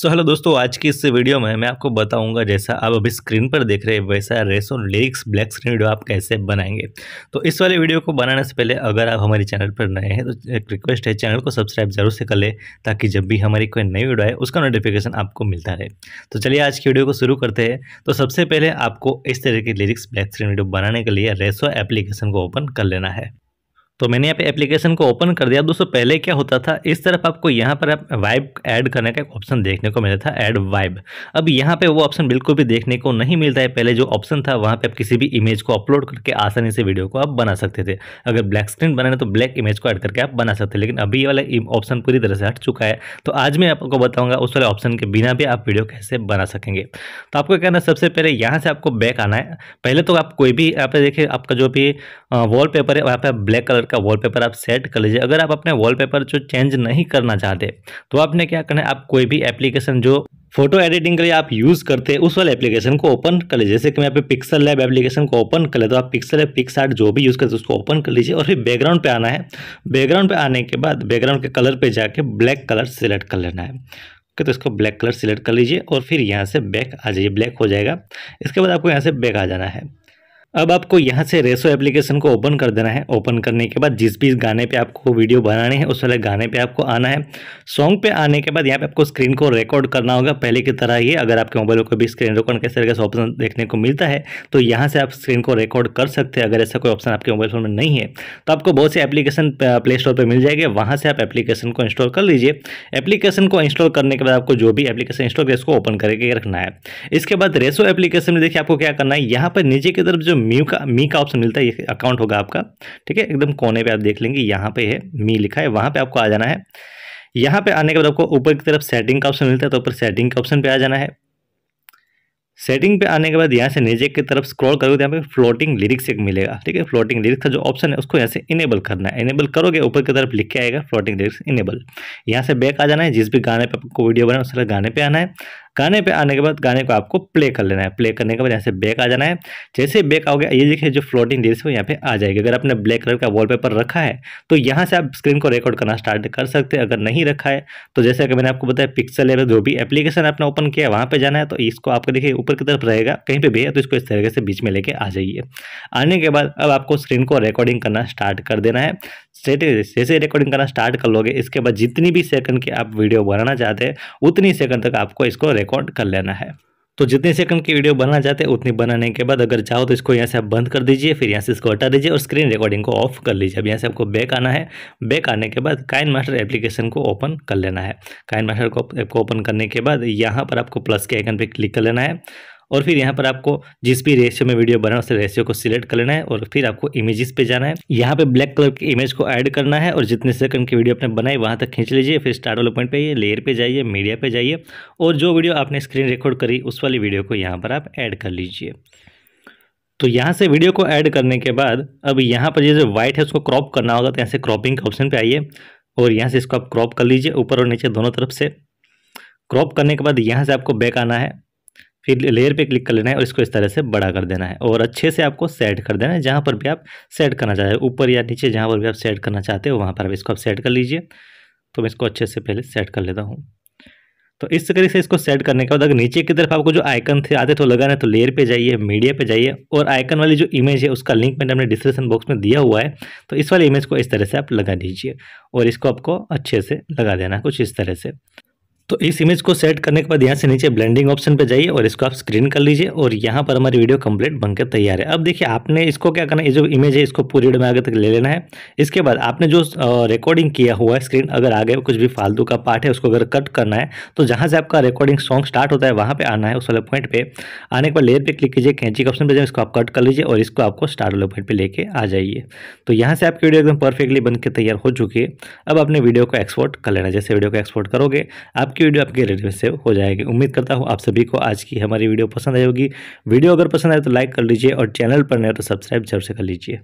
so hello दोस्तों आज की इस वीडियो में मैं आपको बताऊंगा जैसा आप अभी स्क्रीन पर देख रहे हैं वैसा Resso lyrics black screen video आप कैसे बनाएंगे तो इस वाले वीडियो को बनाने से पहले अगर आप हमारे चैनल पर नए हैं तो एक रिक्वेस्ट है चैनल को सब्सक्राइब जरूर से कर ले ताकि जब भी हमारी कोई नई वीडियो आए उसका नोटिफिकेशन आपको मिलता रहे तो चलिए आज की वीडियो को शुरू करते हैं तो सबसे पहले आपको इस तरह की लिरिक्स ब्लैक स्क्रीन वीडियो बनाने के लिए रेसो एप्लीकेशन को ओपन कर लेना है तो मैंने यहाँ पे एप्लीकेशन को ओपन कर दिया दोस्तों पहले क्या होता था इस तरफ आपको यहाँ पर आप वाइब ऐड करने का एक ऑप्शन देखने को मिलता था ऐड वाइब अब यहाँ पे वो ऑप्शन बिल्कुल भी देखने को नहीं मिलता है पहले जो ऑप्शन था वहाँ पे आप किसी भी इमेज को अपलोड करके आसानी से वीडियो को आप बना सकते थे अगर ब्लैक स्क्रीन बनाने तो ब्लैक इमेज को ऐड करके आप बना सकते लेकिन अभी ये वाला ऑप्शन पूरी तरह से हट चुका है तो आज मैं आपको बताऊँगा उस वाले ऑप्शन के बिना भी आप वीडियो कैसे बना सकेंगे तो आपको कहना सबसे पहले यहाँ से आपको बैक आना है पहले तो आप कोई भी यहाँ पर देखिए आपका जो भी वॉलपेपर है यहाँ पर ब्लैक कलर का वॉलपेपर आप सेट कर लीजिए अगर आप अपने वॉलपेपर जो चेंज नहीं करना चाहते तो आपने क्या करना है आप कोई भी एप्लीकेशन जो फोटो एडिटिंग के लिए आप यूज़ करते हैं उस वाले एप्लीकेशन को ओपन कर लीजिए जैसे कि मैं यहाँ पे पिक्सल लैब एप्लीकेशन को ओपन कर ले तो आप पिक्सल या पिक्स जो भी यूज़ करते हैं उसको ओपन कर लीजिए और फिर बैकग्राउंड पे आना है बैकग्राउंड पे आने के बाद बैकग्राउंड के कलर पे जाके ब्लैक कलर सेलेक्ट कर लेना है ओके तो इसको ब्लैक कलर सिलेक्ट कर लीजिए और फिर यहाँ से बैक आ जाइए ब्लैक हो जाएगा इसके बाद आपको यहाँ से बैक आ जाना है अब आपको यहाँ से रेसो एप्लीकेशन को ओपन कर देना है ओपन करने के बाद जिस भी गाने पे आपको वीडियो बनाने है उस वाले गाने पे आपको आना है सॉन्ग पे आने के बाद यहाँ पे आपको स्क्रीन को रिकॉर्ड करना होगा पहले की तरह ही अगर आपके मोबाइल को भी स्क्रीन रिकॉर्ड कैसे तरीके से ऑप्शन देखने को मिलता है तो यहाँ से आप स्क्रीन को रिकॉर्ड कर सकते हैं अगर ऐसा कोई ऑप्शन आपके मोबाइल फ़ोन में नहीं है तो आपको बहुत से एप्लीकेशन प्ले स्टोर पर मिल जाएंगे वहाँ से आप एप्लीकेशन को इंस्टॉल कर लीजिए एप्लीकेशन को इंस्टॉल करने के बाद आपको जो भी एप्लीकेशन इंस्टॉल करें उसको ओपन करके रखना है इसके बाद रेसो एप्लीकेशन में देखिए आपको क्या करना है यहाँ पर नीचे की तरफ जो म्यू का मी का ऑप्शन मिलता है ये अकाउंट होगा आपका ठीक है एकदम कोने पे आप देख लेंगे यहाँ पे है मी लिखा है वहाँ पे आपको आ जाना है यहाँ पे आने के बाद आपको ऊपर की तरफ सेटिंग का ऑप्शन मिलता है तो ऊपर सेटिंग के ऑप्शन पर आ जाना है सेटिंग पे आने के बाद यहाँ से नीचे की तरफ स्क्रॉल करोगे तो यहाँ पे फ्लोटिंग लिरिक्स एक मिलेगा ठीक है फ्लोटिंग लिरिक्स का जो ऑप्शन है उसको यहाँ से इनेबल करना है इनेबल करोगे ऊपर की तरफ लिख के आएगा फ्लोटिंग लिरिक्स इनेबल यहाँ से बैक आ जाना है जिस भी गाने पे आपको वीडियो बनाए उस तरह गाने पे आना है गाने पे आने के बाद गाने को आपको प्ले कर लेना है प्ले करने के बाद यहाँ से बैक आ जाना है जैसे ही बैक आओगे ये देखिए जो फ्लोटिंग रेस है यहाँ पे आ जाएगी अगर आपने ब्लैक कलर का वॉलपेपर रखा है तो यहाँ से आप स्क्रीन को रिकॉर्ड करना स्टार्ट कर सकते हैं अगर नहीं रखा है तो जैसे कि मैंने आपको बताया पिक्सल है जो भी एप्लीकेशन आपने ओपन किया है वहाँ पर जाना है तो इसको आपको देखिए ऊपर की तरफ रहेगा कहीं पर भी है तो इसको इस तरीके से बीच में लेके आ जाइए आने के बाद अब आपको स्क्रीन को रिकॉर्डिंग करना स्टार्ट कर देना है जैसे रिकॉर्डिंग करना स्टार्ट कर लोगे इसके बाद जितनी भी सेकंड की आप वीडियो बनाना चाहते हैं उतनी सेकंड तक आपको इसको रिकॉर्ड कर लेना है तो जितने सेकंड की वीडियो बनाना चाहते हैं उतनी बनाने के बाद अगर चाहो तो इसको यहाँ से आप बंद कर दीजिए फिर यहाँ से इसको हटा दीजिए और स्क्रीन रिकॉर्डिंग को ऑफ कर लीजिए अब यहाँ से आपको बैक आना है बैक आने के बाद काइन मास्टर एप्लीकेशन को ओपन कर लेना है काइन मास्टर को ऐप को ओपन करने के बाद यहाँ पर आपको प्लस के आइकन पर क्लिक कर लेना है और फिर यहाँ पर आपको जिस भी रेशियो में वीडियो बना उस रेशियो को सिलेक्ट कर लेना है और फिर आपको इमेजेस पे जाना है यहाँ पे ब्लैक कलर की इमेज को ऐड करना है और जितने सेकंड की वीडियो आपने बनाई वहाँ तक खींच लीजिए फिर स्टार्ट वाले पॉइंट पे लेयर पे जाइए मीडिया पे जाइए और जो वीडियो आपने स्क्रीन रिकॉर्ड करी उस वाली वीडियो को यहाँ पर आप ऐड कर लीजिए तो यहाँ से वीडियो को ऐड करने के बाद अब यहाँ पर जैसे जो व्हाइट है उसको क्रॉप करना होगा तो यहाँ से क्रॉपिंग के ऑप्शन पर आइए और यहाँ से इसको आप क्रॉप कर लीजिए ऊपर और नीचे दोनों तरफ से क्रॉप करने के बाद यहाँ से आपको बैक आना है फिर लेयर पे क्लिक कर लेना है और इसको इस तरह से बड़ा कर देना है और अच्छे से आपको सेट कर देना है जहाँ पर भी आप सेट करना चाहते हैं ऊपर या नीचे जहाँ पर भी आप सेट करना चाहते हो वहाँ पर आप इसको आप सेट कर लीजिए तो मैं इसको अच्छे से पहले सेट कर लेता हूँ तो इस तरीके से इसको सेट करने के बाद अगर नीचे की तरफ आपको जो आइकन थे आते तो लगाना है तो लेयर पे जाइए मीडिया पे जाइए और आइकन वाली जो इमेज है उसका लिंक मैंने अपने डिस्क्रिप्शन बॉक्स में दिया हुआ है तो इस वाली इमेज को इस तरह से आप लगा दीजिए और इसको आपको अच्छे से लगा देना है कुछ इस तरह से तो इस इमेज को सेट करने के बाद यहाँ से नीचे ब्लेंडिंग ऑप्शन पे जाइए और इसको आप स्क्रीन कर लीजिए और यहाँ पर हमारी वीडियो कंप्लीट बनकर तैयार है अब देखिए आपने इसको क्या करना है जो इमेज है इसको पूरी वीडियो में आगे तक ले लेना है इसके बाद आपने जो रिकॉर्डिंग किया हुआ है स्क्रीन अगर आगे कुछ भी फालतू का पार्ट है उसको अगर कट करना है तो जहाँ से आपका रिकॉर्डिंग सॉन्ग स्टार्ट होता है वहाँ पर आना है उस वाले पॉइंट पर आने के बाद लेयर पर क्लिक कीजिए कैंची ऑप्शन पर जाए इसको आप कट कर लीजिए और इसको आपको स्टार्ट वाले पॉइंट पर लेके आ जाइए तो यहाँ से आपकी वीडियो एकदम परफेक्टली बनकर तैयार हो चुकी है अब अपने वीडियो को एक्सपोर्ट कर लेना जैसे वीडियो को एक्सपोर्ट करोगे आपकी की वीडियो आपके रेडियो सेव हो जाएगी उम्मीद करता हूँ आप सभी को आज की हमारी वीडियो पसंद आई होगी वीडियो अगर पसंद आए तो लाइक कर लीजिए और चैनल पर नए तो सब्सक्राइब जरूर से कर लीजिए